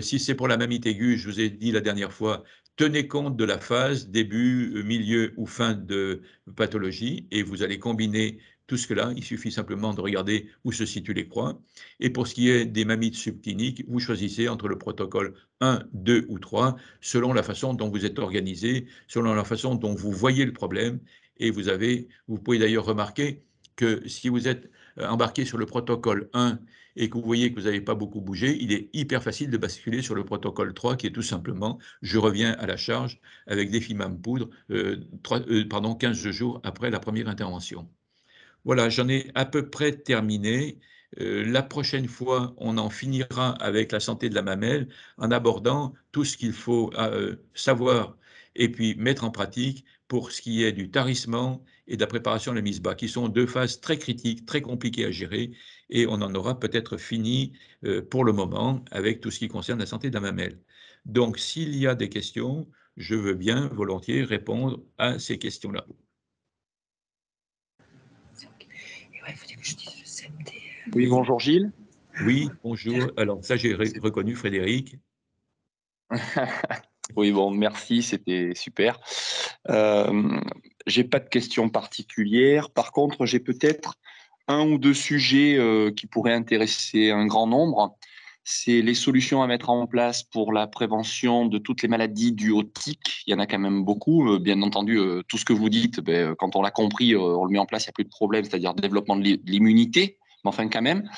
si c'est pour la mamite aiguë, je vous ai dit la dernière fois, tenez compte de la phase début, euh, milieu ou fin de pathologie et vous allez combiner tout ce que là. Il suffit simplement de regarder où se situent les croix. Et pour ce qui est des mammites subcliniques, vous choisissez entre le protocole 1, 2 ou 3 selon la façon dont vous êtes organisé, selon la façon dont vous voyez le problème. Et vous avez, vous pouvez d'ailleurs remarquer que si vous êtes euh, embarqué sur le protocole 1 et que vous voyez que vous n'avez pas beaucoup bougé, il est hyper facile de basculer sur le protocole 3 qui est tout simplement je reviens à la charge avec des à poudre euh, euh, pardon, 15 jours après la première intervention. Voilà, j'en ai à peu près terminé. Euh, la prochaine fois, on en finira avec la santé de la mamelle en abordant tout ce qu'il faut savoir et puis mettre en pratique pour ce qui est du tarissement et de la préparation de la mise bas, qui sont deux phases très critiques, très compliquées à gérer, et on en aura peut-être fini euh, pour le moment avec tout ce qui concerne la santé de la mamelle. Donc, s'il y a des questions, je veux bien volontiers répondre à ces questions-là. Euh, oui, bonjour Gilles. Oui, bonjour. Alors, ça, j'ai reconnu Frédéric. oui, bon, merci, c'était super. Euh, j'ai pas de questions particulières. Par contre, j'ai peut-être un ou deux sujets euh, qui pourraient intéresser un grand nombre. C'est les solutions à mettre en place pour la prévention de toutes les maladies dues au tic. Il y en a quand même beaucoup. Euh, bien entendu, tout ce que vous dites, ben, quand on l'a compris, on le met en place, il n'y a plus de problème, c'est-à-dire développement de l'immunité mais enfin quand même.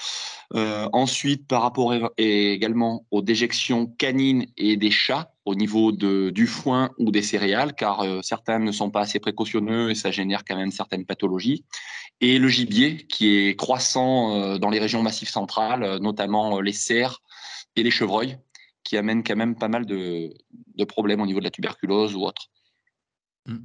Euh, ensuite, par rapport également aux déjections canines et des chats au niveau du foin ou des céréales, car euh, certains ne sont pas assez précautionneux et ça génère quand même certaines pathologies. Et le gibier qui est croissant euh, dans les régions massives centrales, notamment les cerfs et les chevreuils, qui amènent quand même pas mal de, problèmes au niveau de la tuberculose ou autre. Mmh.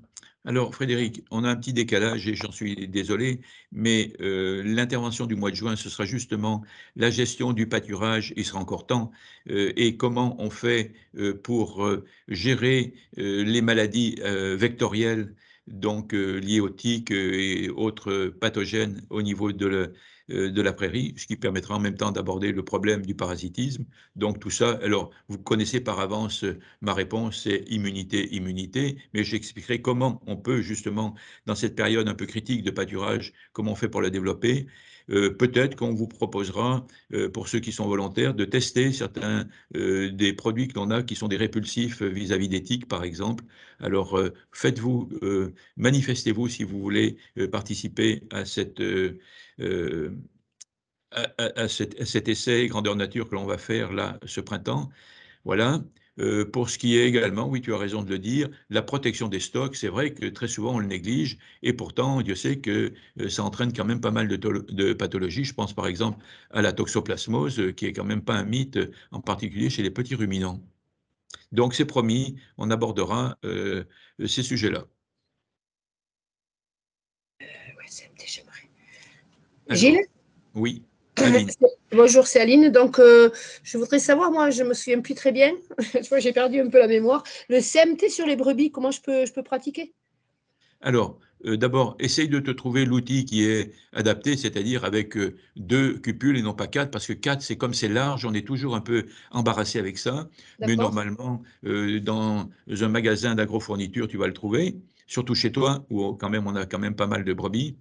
Alors, Frédéric, on a un petit décalage et j'en suis désolé, mais euh, l'intervention du mois de juin, ce sera justement la gestion du pâturage, il sera encore temps, euh, et comment on fait euh, pour gérer les maladies vectorielles donc liées et autres pathogènes au niveau de, la... Euh, de la prairie, ce qui permettra en même temps d'aborder le problème du parasitisme. Donc tout ça, alors vous connaissez par avance euh, ma réponse, c'est immunité, immunité, mais j'expliquerai comment on peut justement, dans cette période un peu critique de pâturage, comment on fait pour la développer. Euh, peut-être qu'on vous proposera, euh, pour ceux qui sont volontaires, de tester certains euh, des produits qu'on a qui sont des répulsifs vis-à-vis d'éthique, par exemple. Alors, faites-vous, manifestez-vous si vous voulez participer à cette... cet, à, cet, essai grandeur nature que l'on va faire là ce printemps. Voilà. Euh, pour ce qui est également, oui, tu as raison de le dire, la protection des stocks, c'est vrai que très souvent on le néglige et pourtant Dieu sait que euh, ça entraîne quand même pas mal de, de, pathologies. Je pense par exemple à la toxoplasmose euh, qui est quand même pas un mythe, en particulier chez les petits ruminants. Donc c'est promis, on abordera ces sujets-là. Gilles Oui. Bonjour, c'est Aline. Donc, euh, je voudrais savoir, moi, je me souviens plus très bien. j'ai perdu un peu la mémoire. Le CMT sur les brebis, comment je peux, pratiquer Alors, euh, d'abord, essaye de te trouver l'outil qui est adapté, c'est-à-dire avec euh, deux cupules et non pas quatre, parce que quatre, c'est comme c'est large, on est toujours un peu embarrassé avec ça. Mais normalement, dans un magasin d'agro-fourniture, tu vas le trouver, surtout chez toi, où quand même on a quand même pas mal de brebis.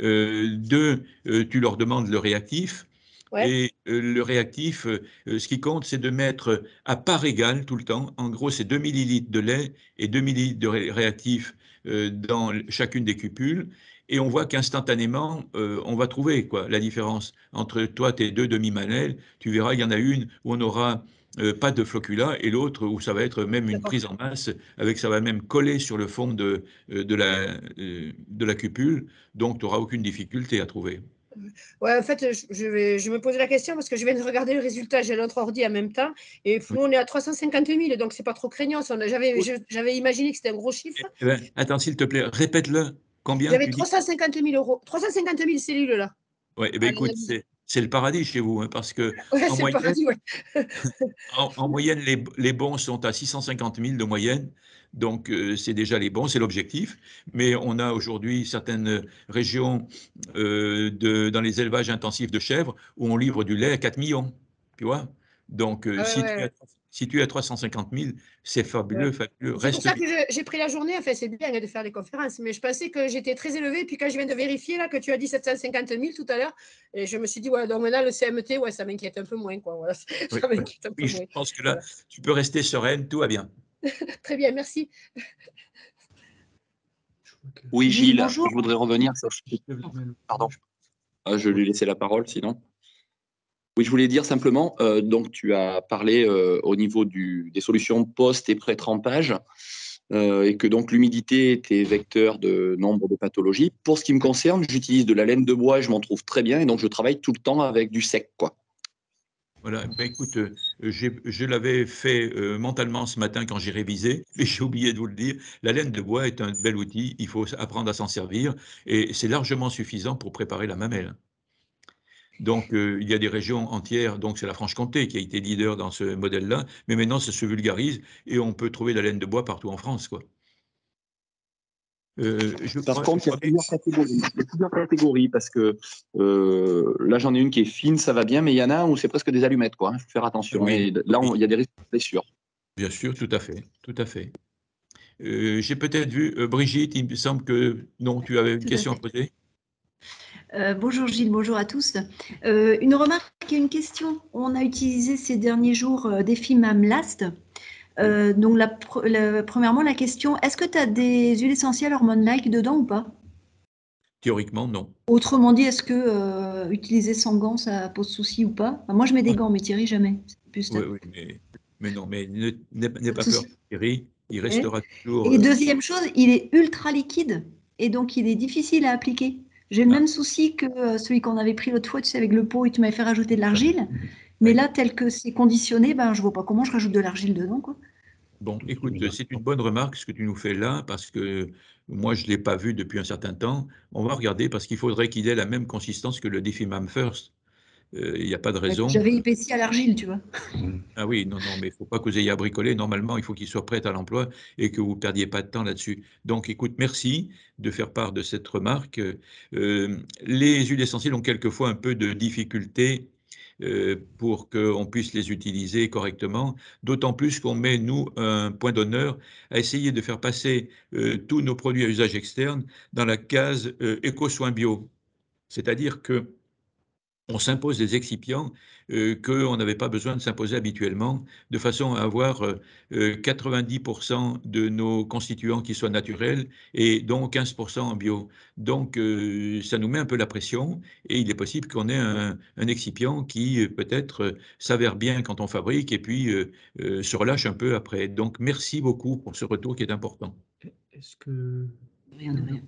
Euh, deux, euh, tu leur demandes le réactif. Et euh, le réactif, ce qui compte, c'est de mettre à part égale tout le temps. En gros, c'est 2 millilitres de lait et 2 millilitres de réactif dans chacune des cupules et on voit qu'instantanément, on va trouver quoi, la différence entre toi, tes deux demi-manelles. Tu verras, il y en a une où on aura euh, pas de flocula, et l'autre où ça va être même une prise en masse, avec ça va même coller sur le fond de, euh, de, la, euh, de la cupule, donc tu n'auras aucune difficulté à trouver. Ouais, en fait, je, je me posais la question parce que je viens de regarder le résultat, j'ai l'autre ordi en même temps, et nous, on est à 350 000, donc c'est pas trop craignant. J'avais imaginé que c'était un gros chiffre. Eh, eh ben, attends, s'il te plaît, répète-le. Combien J'avais 350 000 euros. 350 000 cellules là. Oui, eh ben, écoute, c'est c'est le paradis chez vous, hein, parce que en, moyenne, les, bons sont à 650 000 de moyenne, donc euh, c'est déjà les bons, c'est l'objectif. Mais on a aujourd'hui certaines régions euh, de, dans les élevages intensifs de chèvres où on livre du lait à 4 millions, tu vois. Donc euh, ah si si tu es à 350 000, c'est fabuleux, fabuleux. C'est pour ça que j'ai pris la journée. Enfin, c'est bien de faire les conférences, mais je pensais que j'étais très élevé, Puis quand je viens de vérifier là que tu as dit 750 000 tout à l'heure, et je me suis dit, voilà, donc maintenant le CMT, ouais, ça m'inquiète un peu moins. Quoi, Je pense que là, tu peux rester sereine, tout va bien. très bien, merci. Oui, Gilles, je voudrais revenir sur. Pardon, ah, je lui laisser la parole sinon. Oui, je voulais dire simplement, euh, donc tu as parlé euh, au niveau des solutions post et pré-trempage, euh, et que donc l'humidité était vecteur de nombre de pathologies. Pour ce qui me concerne, j'utilise de la laine de bois, je m'en trouve très bien, et donc je travaille tout le temps avec du sec, quoi. Voilà, ben écoute, je l'avais fait mentalement ce matin quand j'ai révisé, et j'ai oublié de vous le dire, la laine de bois est un bel outil, il faut apprendre à s'en servir, et c'est largement suffisant pour préparer la mamelle. Donc, euh, il y a des régions entières, donc c'est la Franche-Comté qui a été leader dans ce modèle-là, mais maintenant, ça se vulgarise et on peut trouver de la laine de bois partout en France. Euh, Par contre, il, y a plusieurs catégories, parce que euh, là, j'en ai une qui est fine, ça va bien, mais il y en a où c'est presque des allumettes, quoi. Hein. Il faut faire attention. mais là, il y a des risques de sûr. Bien sûr, tout à fait, tout à fait. J'ai peut-être vu Brigitte. Il me semble que non, tu avais une question à poser. Euh, bonjour Gilles, bonjour à tous. Euh, une remarque et une question. On a utilisé ces derniers jours euh, des films Last. donc, premièrement, la question est-ce que tu as des huiles essentielles hormones-like dedans ou pas Théoriquement, non. Autrement dit, est-ce que utiliser sans gants, ça pose souci ou pas Moi, je mets des gants, mais Thierry, jamais. oui, mais, non, mais n'aie pas peur, Thierry. Il restera toujours. Et deuxième chose, il est ultra liquide et donc il est difficile à appliquer. J'ai le même souci que euh, celui qu'on avait pris l'autre fois, tu sais, avec le pot et tu m'avais fait rajouter de l'argile. Mais là, tel que c'est conditionné, ben, je ne vois pas comment je rajoute de l'argile dedans. Quoi. Bon, écoute, c'est bah. une bonne remarque ce que tu nous fais là, parce que moi, je ne l'ai pas vu depuis un certain temps. On va regarder, parce qu'il faudrait qu'il ait la même consistance que le défi MAM First. Euh, il n'y a pas de raison. J'avais épaissi à l'argile, tu vois. Ah oui, non, non, mais il ne faut pas que vous ayez à bricoler. Normalement, il faut qu'il soit prêt à l'emploi et que vous ne perdiez pas de temps là-dessus. Donc, écoute, merci de faire part de cette remarque. Euh, les huiles essentielles ont quelquefois un peu de difficulté euh, pour qu'on puisse les utiliser correctement, d'autant plus qu'on met, nous, un point d'honneur à essayer de faire passer tous nos produits à usage externe dans la case éco-soins bio. C'est-à-dire que on s'impose des excipients euh, qu'on n'avait pas besoin de s'imposer habituellement, de façon à avoir 90% euh, euh, de nos constituants qui soient naturels et donc 15% en bio. Donc, ça nous met un peu la pression et il est possible qu'on ait un, excipient qui peut-être s'avère bien quand on fabrique et puis se relâche un peu après. Donc, merci beaucoup pour ce retour qui est important. Est-ce que... Rien de rien.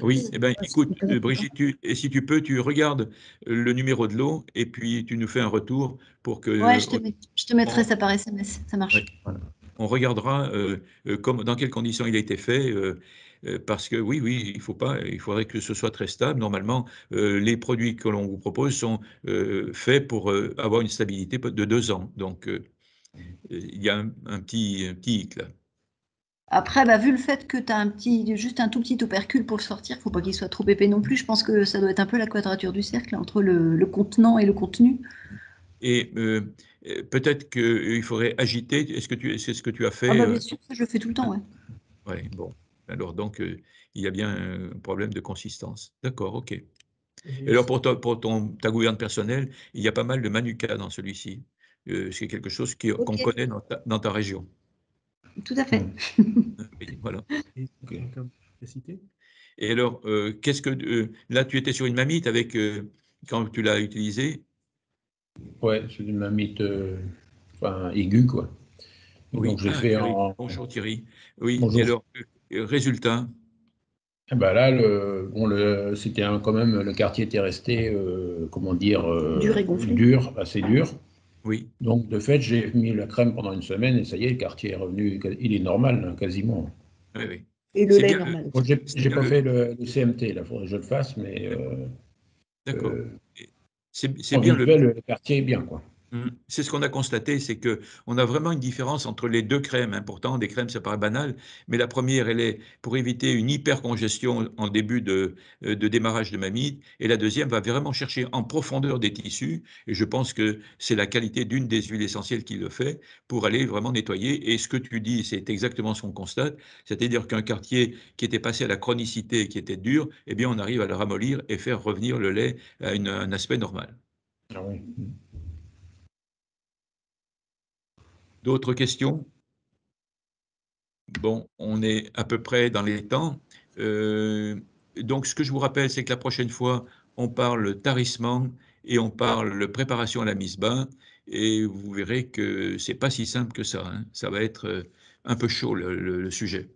Oui, eh ben, écoute, euh, Brigitte, et si tu peux, tu regardes euh, le numéro de l'eau et puis tu nous fais un retour pour que. Ouais, je te, euh, mettrai ça par SMS, ça marche. On regardera comme, dans quelles conditions il a été fait. parce que oui, oui, il faut pas, il faudrait que ce soit très stable. Normalement, les produits que l'on vous propose sont faits pour avoir une stabilité de deux ans. Donc, il y a un, petit, un petit hic là. Après, bah, vu le fait que tu as un petit, juste un tout petit opercule pour le sortir, faut pas qu'il soit trop épais non plus. Je pense que ça doit être un peu la quadrature du cercle entre le, contenant et le contenu. Et euh, peut-être qu'il euh, faudrait agiter. Est-ce que tu, c'est ce que tu as fait ah bah, Bien euh? sûr, ça, je le fais tout le temps, oui. Ouais, bon. Alors donc, il y a bien un problème de consistance. D'accord, ok. Et alors pour, ta, pour ton, ta gouverne personnelle, il y a pas mal de manuka dans celui-ci. c'est quelque chose qu'on connaît dans ta région. Tout à fait. Mmh. voilà. Et alors, euh, qu'est-ce que euh, là, tu étais sur une mamite avec euh, quand tu l'as utilisée Ouais, c'est une mamite, enfin, aiguë, quoi. Oui. Donc, ah, fait Bonjour Thierry. Oui, et alors, résultat eh ben, là, le, bon, le, c'était quand même le quartier était resté, comment dire, dur, et gonflé. dur, assez dur. Donc, de fait, j'ai mis la crème pendant une semaine et ça y est, le quartier est revenu. Il est normal, hein, quasiment. Oui, oui. Et le lait normal. Euh, j'ai pas fait le, CMT, il faudrait que je le fasse, mais. Euh, D'accord. Euh, c'est bien le quartier est bien, quoi. Mm. C'est ce qu'on a constaté, c'est que on a vraiment une différence entre les deux crèmes. Important, des crèmes, ça paraît banal, mais la première, elle est pour éviter une hypercongestion en début euh, de, démarrage de mamie, et la deuxième va vraiment chercher en profondeur des tissus. Et je pense que c'est la qualité d'une des huiles essentielles qui le fait pour aller vraiment nettoyer. Et ce que tu dis, c'est exactement ce qu'on constate, c'est-à-dire qu'un quartier qui était passé à la chronicité, qui était dur, eh bien, on arrive à le ramollir et faire revenir le lait à un aspect normal. Ah oui. D'autres questions Bon, on est à peu près dans les temps. Euh, donc, ce que je vous rappelle, c'est que la prochaine fois, on parle tarissement et on parle préparation à la mise bas. Et vous verrez que c'est pas si simple que ça. Hein. Ça va être euh, un peu chaud le, sujet.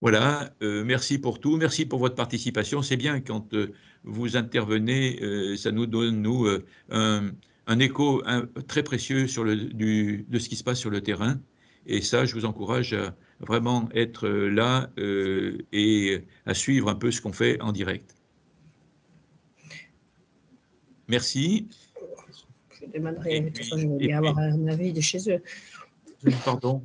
Voilà, euh, merci pour tout, merci pour votre participation. C'est bien quand vous intervenez, ça nous donne, nous, un, un écho très précieux sur le, du, de ce qui se passe sur le terrain. Et ça, je vous encourage à vraiment être euh, là euh, et à suivre un peu ce qu'on fait en direct. Merci. Je demanderai, de toute façon, je avoir un avis de chez eux. Pardon.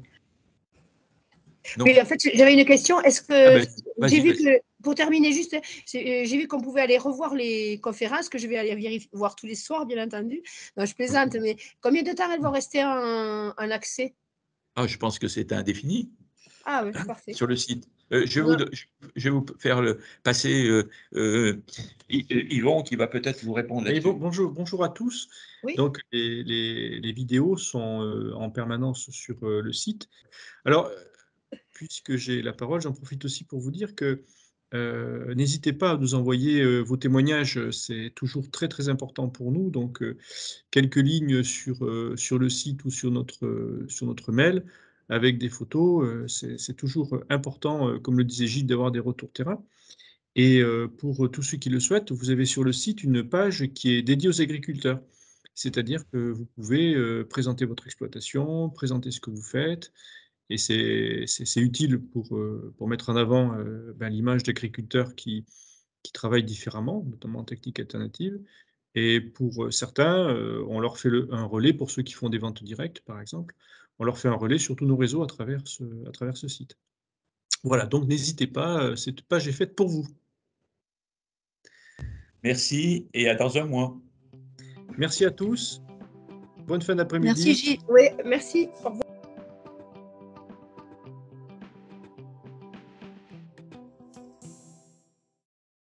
Oui, en fait, j'avais une question. Est-ce que ah ben, j'ai vu que pour terminer, juste, euh, j'ai vu qu'on pouvait aller revoir les conférences, que je vais aller voir tous les soirs, bien entendu. Non, je plaisante, mais combien de temps elles vont rester en, accès ah, Je pense que c'est indéfini. Ah oui, parfait. Sur le site. Euh, je, je, vais vous faire le, passer euh, euh Yvon qui va peut-être vous répondre. bonjour, bonjour à tous. Donc les, les, vidéos sont en permanence sur le site. Alors, puisque j'ai la parole, j'en profite aussi pour vous dire que euh, n'hésitez pas à nous envoyer euh, vos témoignages, euh, c'est toujours très très important pour nous. Donc quelques lignes sur, le site ou sur notre, sur notre mail avec des photos, c'est toujours important, comme le disait Gilles, d'avoir des retours terrain. Et pour tous ceux qui le souhaitent, vous avez sur le site une page qui est dédiée aux agriculteurs. C'est-à-dire que vous pouvez présenter votre exploitation, présenter ce que vous faites, et c'est utile pour, euh, pour, mettre en avant euh, ben, l'image d'agriculteurs qui, qui travaillent différemment, notamment en technique alternative. Et pour euh, certains, on leur fait un relais pour ceux qui font des ventes directes, par exemple. On leur fait un relais sur tous nos réseaux à travers ce, à travers ce site. Voilà, donc n'hésitez pas, cette page est faite pour vous. Merci et à dans un mois. Merci à tous. Bonne fin d'après-midi. Merci Gilles. Oui, merci. Au